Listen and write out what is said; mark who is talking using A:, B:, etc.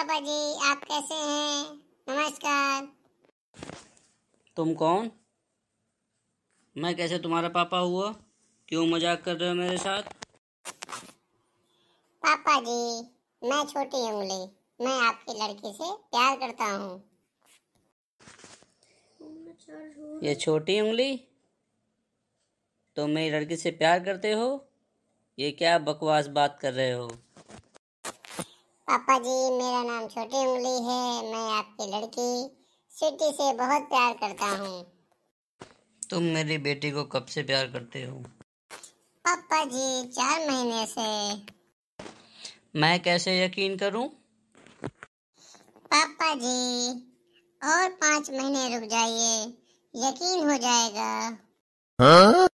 A: पापा जी आप कैसे हैं नमस्कार
B: तुम कौन मैं कैसे तुम्हारा पापा हुआ क्यों मजाक कर रहे हो मेरे साथ
A: पापा जी मैं छोटी उंगली मैं आपकी लड़की से प्यार करता हूँ
B: ये छोटी उंगली तुम तो मेरी लड़की से प्यार करते हो ये क्या बकवास बात कर रहे हो
A: पापा जी मेरा नाम छोटी उंगली है मैं आपकी लड़की सिटी से बहुत प्यार करता हूँ
C: तुम मेरी बेटी को कब से प्यार करते हो
A: पापा जी चार महीने से
C: मैं कैसे
B: यकीन करूं?
A: पापा जी और पाँच महीने रुक जाइए यकीन हो जाएगा हाँ?